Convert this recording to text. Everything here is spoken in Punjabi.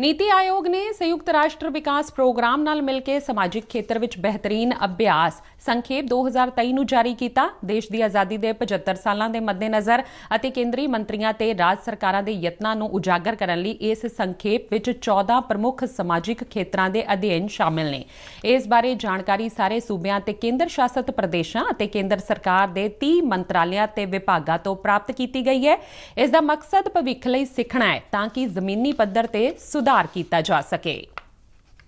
ਨੀਤੀ ਆਯੋਗ ਨੇ ਸੰਯੁਕਤ ਰਾਸ਼ਟਰ ਵਿਕਾਸ ਪ੍ਰੋਗਰਾਮ ਨਾਲ ਮਿਲ ਕੇ ਸਮਾਜਿਕ ਖੇਤਰ ਵਿੱਚ ਬਿਹਤਰੀਨ ਅਭਿਆਸ ਸੰਖੇਪ 2023 ਨੂੰ ਜਾਰੀ ਕੀਤਾ ਦੇਸ਼ ਦੀ ਆਜ਼ਾਦੀ ਦੇ 75 ਸਾਲਾਂ ਦੇ ਮੱਦੇਨਜ਼ਰ ਅਤੇ ਕੇਂਦਰੀ ਮੰਤਰੀਆਂ ਤੇ ਰਾਜ ਸਰਕਾਰਾਂ ਦੇ ਯਤਨਾਂ ਨੂੰ ਉਜਾਗਰ ਕਰਨ ਲਈ ਇਸ ਸੰਖੇਪ ਵਿੱਚ 14 ਪ੍ਰਮੁੱਖ ਸਮਾਜਿਕ ਖੇਤਰਾਂ ਦੇ ਅਧਿਐਨ ਸ਼ਾਮਿਲ ਨੇ ਇਸ ਬਾਰੇ ਜਾਣਕਾਰੀ ਸਾਰੇ ਸੂਬਿਆਂ ਤੇ ਕੇਂਦਰ ਸ਼ਾਸਤ ਪ੍ਰਦੇਸ਼ਾਂ ਅਤੇ ਕੇਂਦਰ ਸਰਕਾਰ ਦੇ 30 ਮੰਤਰਾਲਿਆਂ ਤੇ ਵਿਭਾਗਾਂ ਤੋਂ ਪ੍ਰਾਪਤ ਕੀਤੀ ਗਈ ਹੈ ਇਸ ਦਾ ਮਕਸਦ ਭਵਿੱਖ ਲਈ ਸਿੱਖਣਾ ਹੈ ਤਾਂ ਕਿ ਜ਼ਮੀਨੀ ਪੱਧਰ ਤੇ सुधार किया जा सके